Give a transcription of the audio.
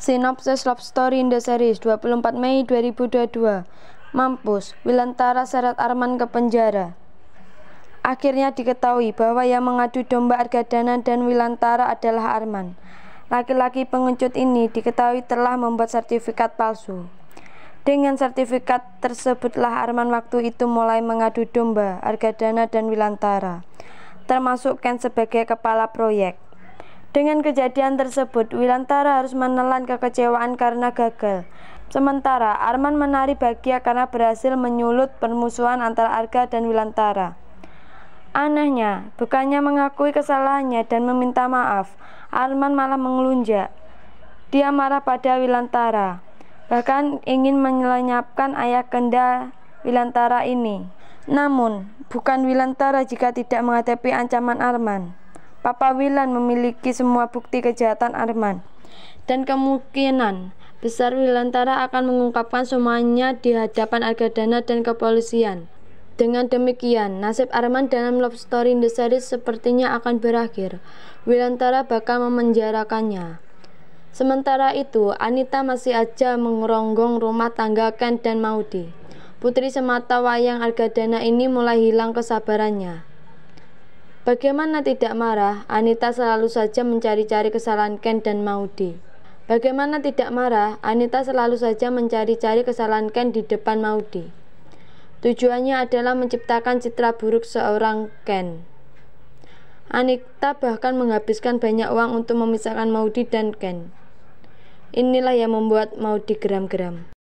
Sinopsis Love Story in the Series 24 Mei 2022 Mampus, Wilantara seret Arman ke penjara Akhirnya diketahui bahwa yang mengadu domba Argadana dan Wilantara adalah Arman Laki-laki pengecut ini diketahui telah membuat sertifikat palsu Dengan sertifikat tersebutlah Arman waktu itu mulai mengadu domba Argadana dan Wilantara Termasuk Ken sebagai kepala proyek dengan kejadian tersebut, Wilantara harus menelan kekecewaan karena gagal. Sementara Arman menari bahagia karena berhasil menyulut permusuhan antara Arga dan Wilantara. Anehnya, bukannya mengakui kesalahannya dan meminta maaf, Arman malah mengelunjak. Dia marah pada Wilantara, bahkan ingin melenyapkan ayah kenda Wilantara ini. Namun, bukan Wilantara jika tidak menghadapi ancaman Arman. Papa Wilan memiliki semua bukti kejahatan Arman. Dan kemungkinan besar Wilantara akan mengungkapkan semuanya di hadapan Argadana dan kepolisian. Dengan demikian, nasib Arman dalam love story in the series sepertinya akan berakhir. Wilantara bakal memenjarakannya. Sementara itu, Anita masih aja mengeronggong rumah tangga Ken dan Maudi. Putri semata wayang Argadana ini mulai hilang kesabarannya. Bagaimana tidak marah, Anita selalu saja mencari-cari kesalahan Ken dan Maudi. Bagaimana tidak marah, Anita selalu saja mencari-cari kesalahan Ken di depan Maudi. Tujuannya adalah menciptakan citra buruk seorang Ken. Anita bahkan menghabiskan banyak uang untuk memisahkan Maudi dan Ken. Inilah yang membuat Maudi geram-geram.